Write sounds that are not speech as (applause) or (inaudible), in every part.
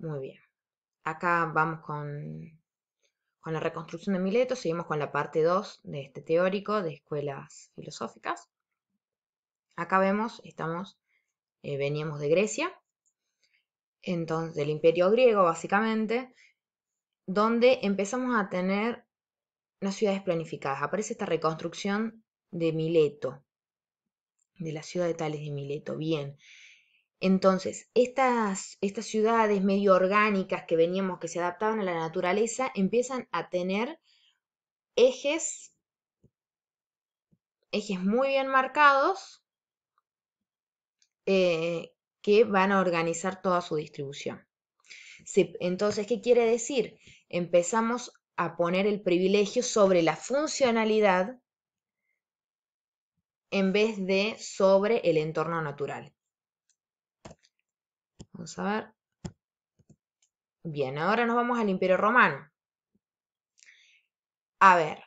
Muy bien. Acá vamos con, con la reconstrucción de Mileto, seguimos con la parte 2 de este teórico de escuelas filosóficas. Acá vemos, estamos, eh, veníamos de Grecia, entonces, del imperio griego básicamente, donde empezamos a tener unas ciudades planificadas. Aparece esta reconstrucción de Mileto, de la ciudad de Tales de Mileto. Bien, entonces, estas, ciudades medio orgánicas que veníamos, que se adaptaban a la naturaleza, empiezan a tener ejes, ejes muy bien marcados eh, que van a organizar toda su distribución. entonces, ¿qué quiere decir? Empezamos a poner el privilegio sobre la funcionalidad en vez de sobre el entorno natural. Vamos a ver. Bien, ahora nos vamos al Imperio Romano. A ver,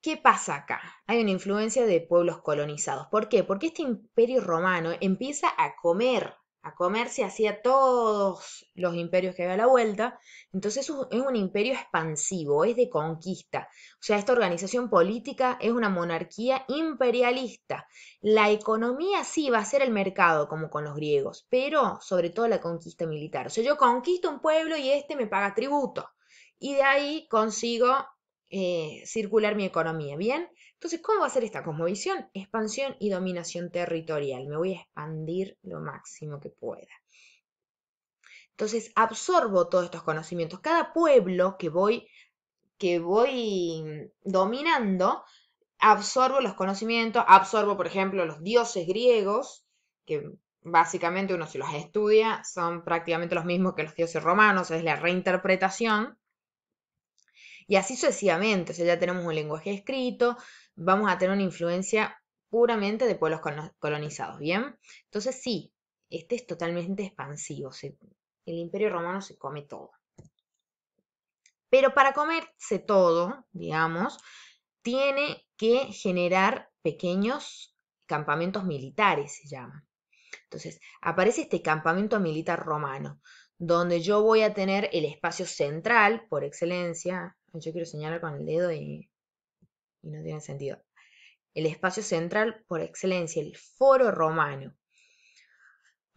¿qué pasa acá? Hay una influencia de pueblos colonizados. ¿Por qué? Porque este Imperio Romano empieza a comer a comerse hacia todos los imperios que había a la vuelta. Entonces es un imperio expansivo, es de conquista. O sea, esta organización política es una monarquía imperialista. La economía sí va a ser el mercado, como con los griegos, pero sobre todo la conquista militar. O sea, yo conquisto un pueblo y este me paga tributo. Y de ahí consigo eh, circular mi economía, ¿bien? Entonces, ¿cómo va a ser esta cosmovisión? Expansión y dominación territorial. Me voy a expandir lo máximo que pueda. Entonces, absorbo todos estos conocimientos. Cada pueblo que voy, que voy dominando, absorbo los conocimientos, absorbo, por ejemplo, los dioses griegos, que básicamente uno si los estudia son prácticamente los mismos que los dioses romanos, es la reinterpretación. Y así sucesivamente, o sea, ya tenemos un lenguaje escrito, vamos a tener una influencia puramente de pueblos colonizados, ¿bien? Entonces sí, este es totalmente expansivo, el imperio romano se come todo. Pero para comerse todo, digamos, tiene que generar pequeños campamentos militares, se llama. Entonces, aparece este campamento militar romano, donde yo voy a tener el espacio central, por excelencia, yo quiero señalar con el dedo y y no tiene sentido. El espacio central por excelencia, el foro romano.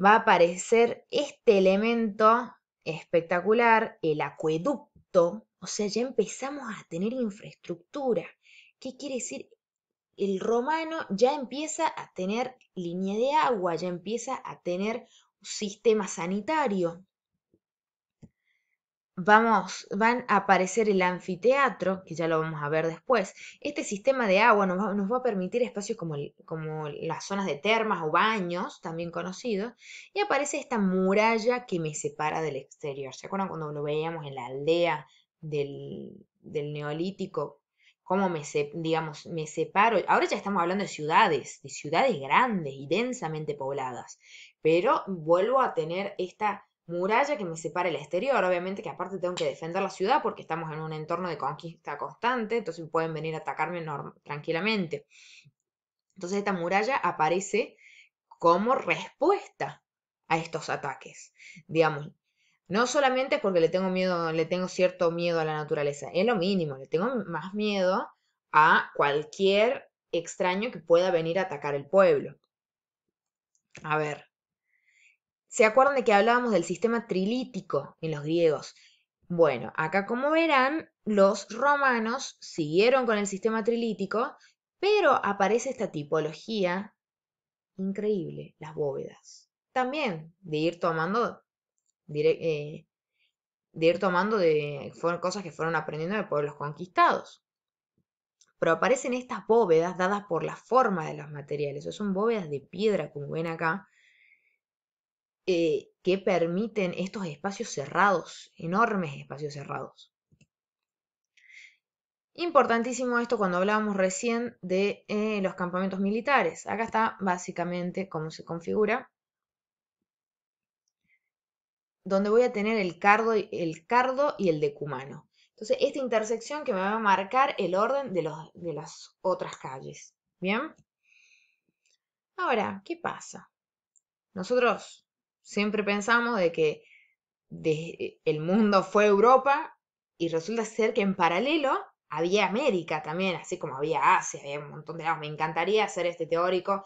Va a aparecer este elemento espectacular, el acueducto. O sea, ya empezamos a tener infraestructura. ¿Qué quiere decir? El romano ya empieza a tener línea de agua, ya empieza a tener sistema sanitario vamos, van a aparecer el anfiteatro, que ya lo vamos a ver después. Este sistema de agua nos va, nos va a permitir espacios como, como, las zonas de termas o baños, también conocidos, y aparece esta muralla que me separa del exterior. ¿Se acuerdan cuando lo veíamos en la aldea del, del neolítico? ¿Cómo me, se, digamos, me separo? Ahora ya estamos hablando de ciudades, de ciudades grandes y densamente pobladas, pero vuelvo a tener esta muralla que me separa el exterior. Obviamente que aparte tengo que defender la ciudad porque estamos en un entorno de conquista constante, entonces pueden venir a atacarme tranquilamente. Entonces esta muralla aparece como respuesta a estos ataques. Digamos, no solamente porque le tengo miedo, le tengo cierto miedo a la naturaleza, es lo mínimo, le tengo más miedo a cualquier extraño que pueda venir a atacar el pueblo. A ver, ¿Se acuerdan de que hablábamos del sistema trilítico en los griegos? Bueno, acá como verán, los romanos siguieron con el sistema trilítico, pero aparece esta tipología increíble, las bóvedas. También de ir tomando, eh, de ir tomando de, fueron cosas que fueron aprendiendo de pueblos conquistados. Pero aparecen estas bóvedas dadas por la forma de los materiales, o son bóvedas de piedra, como ven acá, eh, que permiten estos espacios cerrados, enormes espacios cerrados. Importantísimo esto cuando hablábamos recién de eh, los campamentos militares. Acá está básicamente cómo se configura. Donde voy a tener el cardo, el cardo y el decumano. Entonces, esta intersección que me va a marcar el orden de las otras calles. ¿Bien? Ahora, ¿qué pasa? Nosotros Siempre pensamos de que el mundo fue Europa y resulta ser que en paralelo había América también, así como había Asia, había un montón de Me encantaría hacer este teórico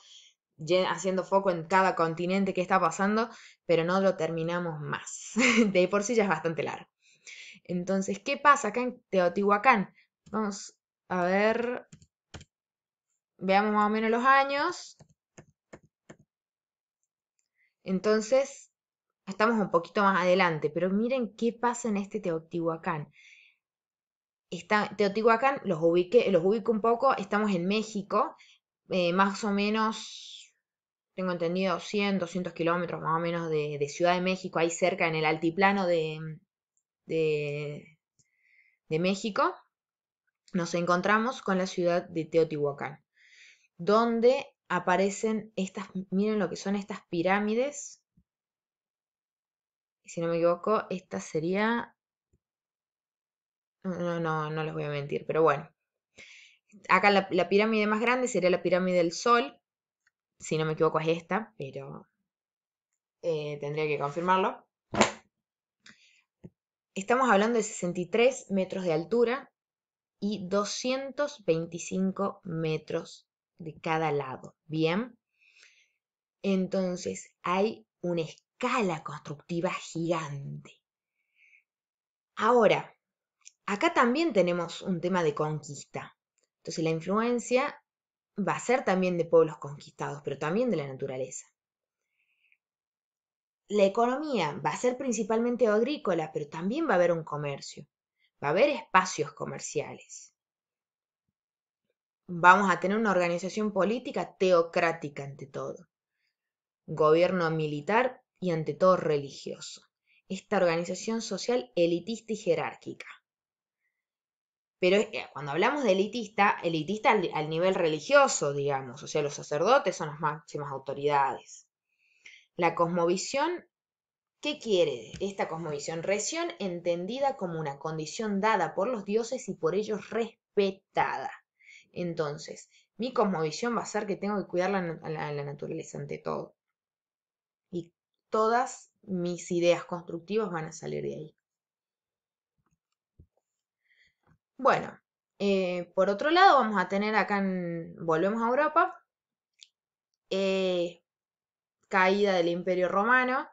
haciendo foco en cada continente que está pasando, pero no lo terminamos más. (laughs) De por sí ya es bastante largo. Entonces, ¿qué pasa acá en Teotihuacán? Vamos a ver, veamos más o menos los años. Entonces, estamos un poquito más adelante, pero miren qué pasa en este Teotihuacán. Está, Teotihuacán, los, ubique, los ubico un poco, estamos en México, eh, más o menos, tengo entendido, 100, 200 kilómetros más o menos de, Ciudad de México, ahí cerca en el altiplano de, de, de México, nos encontramos con la ciudad de Teotihuacán, donde aparecen estas, miren lo que son estas pirámides. Si no me equivoco, esta sería... No, no, no les voy a mentir, pero bueno. Acá la, pirámide más grande sería la pirámide del Sol. Si no me equivoco es esta, pero eh, tendría que confirmarlo. Estamos hablando de 63 metros de altura y 225 metros de cada lado, ¿bien? Entonces hay una escala constructiva gigante. Ahora, acá también tenemos un tema de conquista. Entonces la influencia va a ser también de pueblos conquistados, pero también de la naturaleza. La economía va a ser principalmente agrícola, pero también va a haber un comercio. Va a haber espacios comerciales vamos a tener una organización política teocrática ante todo, gobierno militar y ante todo religioso. Esta organización social elitista y jerárquica. Pero eh, cuando hablamos de elitista, elitista al, nivel religioso, digamos, o sea, los sacerdotes son las máximas autoridades. La cosmovisión, ¿qué quiere esta cosmovisión? Reción entendida como una condición dada por los dioses y por ellos respetada. Entonces, mi cosmovisión va a ser que tengo que cuidar la, la, naturaleza ante todo. Y todas mis ideas constructivas van a salir de ahí. Bueno, eh, por otro lado, vamos a tener acá, en, volvemos a Europa, eh, caída del Imperio Romano,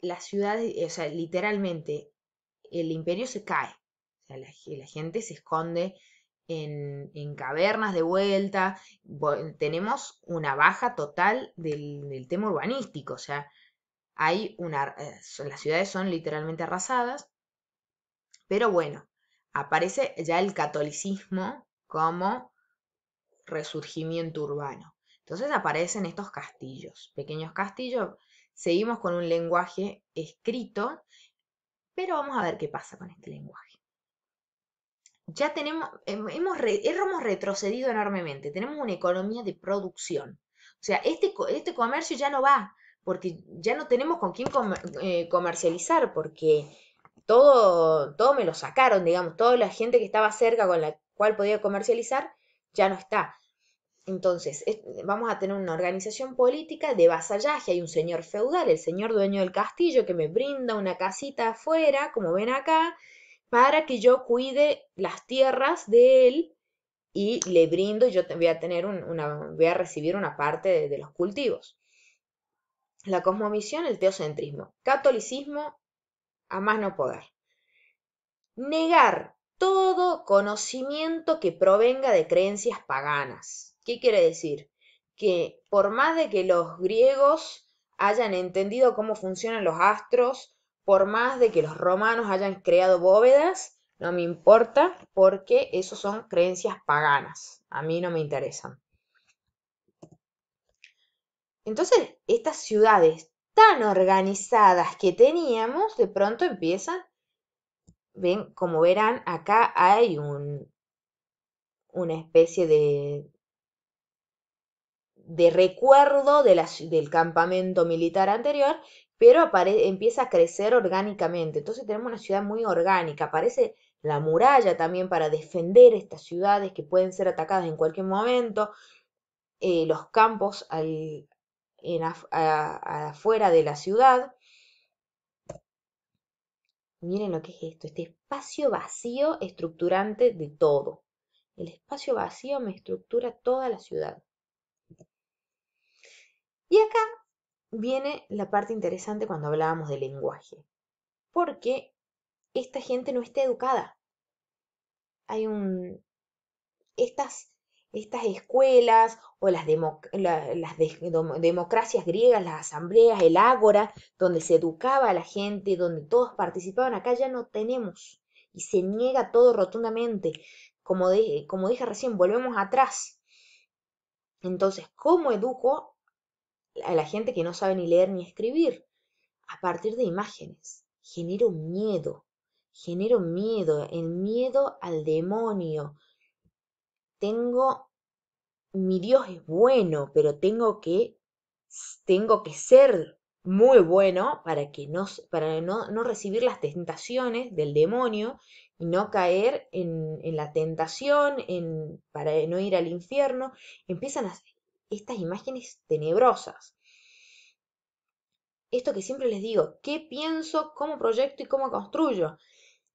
las ciudades, eh, o sea, literalmente, el imperio se cae, o sea, la gente se esconde en, cavernas de vuelta, tenemos una baja total del, tema urbanístico, o sea, hay una, eh, las ciudades son literalmente arrasadas, pero bueno, aparece ya el catolicismo como resurgimiento urbano. Entonces aparecen estos castillos, pequeños castillos. Seguimos con un lenguaje escrito, pero vamos a ver qué pasa con este lenguaje ya tenemos, hemos, hemos retrocedido enormemente, tenemos una economía de producción. O sea, este, este comercio ya no va, porque ya no tenemos con quién eh, comercializar, porque todo, todo me lo sacaron, digamos, toda la gente que estaba cerca con la cual podía comercializar, ya no está. Entonces, vamos a tener una organización política de vasallaje. Hay un señor feudal, el señor dueño del castillo, que me brinda una casita afuera, como ven acá, para que yo cuide las tierras de él y le brindo, yo voy a, tener una, voy a recibir una parte de, los cultivos. La cosmovisión, el teocentrismo, catolicismo, a más no poder. Negar todo conocimiento que provenga de creencias paganas. ¿Qué quiere decir? Que por más de que los griegos hayan entendido cómo funcionan los astros, por más de que los romanos hayan creado bóvedas, no me importa porque eso son creencias paganas. A mí no me interesan. Entonces, estas ciudades tan organizadas que teníamos, de pronto empiezan, ven, como verán, acá hay un, una especie de, de recuerdo del campamento militar anterior pero empieza a crecer orgánicamente. Entonces tenemos una ciudad muy orgánica, aparece la muralla también para defender estas ciudades que pueden ser atacadas en cualquier momento, eh, los campos al, afuera de la ciudad. Miren lo que es esto, este espacio vacío estructurante de todo. El espacio vacío me estructura toda la ciudad. Y acá viene la parte interesante cuando hablábamos de lenguaje, porque esta gente no está educada. Hay un... Estas, estas escuelas o las, las democracias griegas, las asambleas, el ágora, donde se educaba a la gente, donde todos participaban, acá ya no tenemos y se niega todo rotundamente. Como, como dije recién, volvemos atrás. Entonces, ¿cómo educo a la gente que no sabe ni leer ni escribir, a partir de imágenes. Genero miedo, genero miedo, el miedo al demonio. Tengo, mi Dios es bueno, pero tengo que, tengo que ser muy bueno para, que no, para no, no recibir las tentaciones del demonio y no caer en, en la tentación, en, para no ir al infierno. Empiezan a, estas imágenes tenebrosas. Esto que siempre les digo, ¿qué pienso, cómo proyecto y cómo construyo?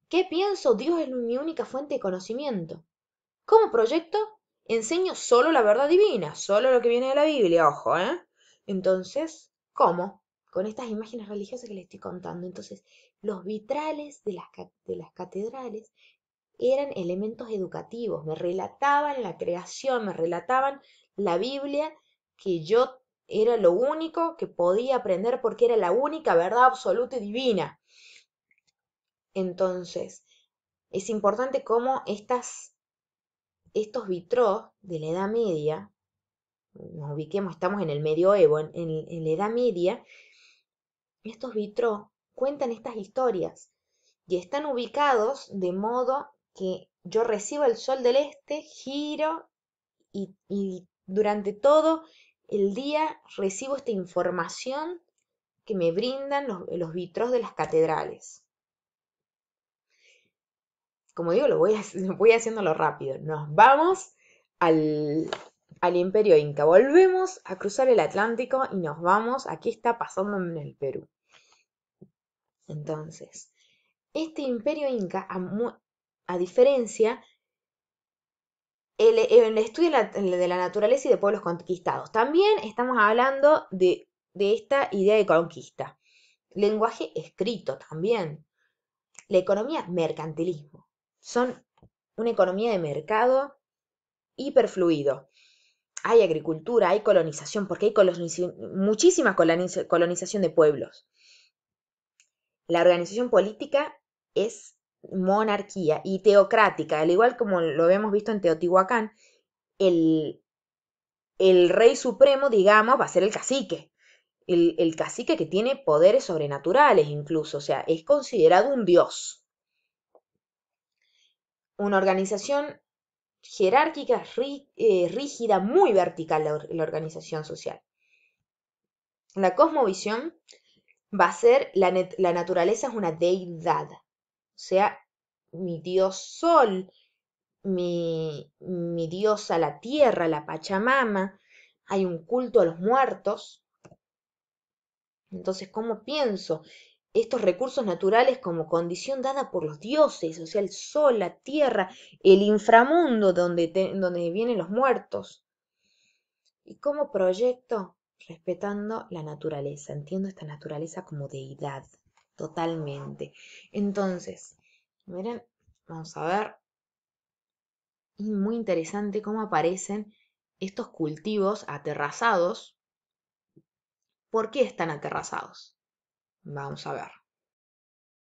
¿Qué pienso? Dios es mi única fuente de conocimiento. ¿Cómo proyecto? Enseño solo la verdad divina, solo lo que viene de la Biblia, ojo, ¿eh? Entonces, ¿cómo? Con estas imágenes religiosas que les estoy contando. Entonces, los vitrales de las, de las catedrales eran elementos educativos, me relataban la creación, me relataban la Biblia, que yo era lo único que podía aprender porque era la única verdad absoluta y divina. Entonces, es importante cómo estas, estos vitros de la Edad Media, nos ubiquemos, estamos en el medioevo, en, en, la Edad Media, estos vitros cuentan estas historias y están ubicados de modo que yo recibo el sol del este, giro y durante todo el día recibo esta información que me brindan los, vitros de las catedrales. Como digo, lo voy, (laughs) haciéndolo rápido. Nos vamos al, imperio inca. Volvemos a cruzar el Atlántico y nos vamos. Aquí está pasando en el Perú. Entonces, este imperio inca, a diferencia el, el estudio de la naturaleza y de pueblos conquistados. También estamos hablando de, esta idea de conquista. Lenguaje escrito también. La economía, mercantilismo. Son una economía de mercado hiperfluido. Hay agricultura, hay colonización, porque hay muchísima colonización de pueblos. La organización política es monarquía y teocrática, al igual como lo hemos visto en Teotihuacán, el, el rey supremo, digamos, va a ser el cacique. El, cacique que tiene poderes sobrenaturales incluso, o sea, es considerado un dios. Una organización jerárquica, eh, rígida, muy vertical la, organización social. La cosmovisión va a ser, la, la naturaleza es una deidad, o sea, mi dios sol, mi, mi diosa la tierra, la Pachamama, hay un culto a los muertos. Entonces, ¿cómo pienso? Estos recursos naturales como condición dada por los dioses, o sea, el sol, la tierra, el inframundo donde vienen los muertos. ¿Y cómo proyecto? Respetando la naturaleza, entiendo esta naturaleza como deidad totalmente. Entonces, miren, vamos a ver. Y muy interesante cómo aparecen estos cultivos aterrazados. ¿Por qué están aterrazados? Vamos a ver.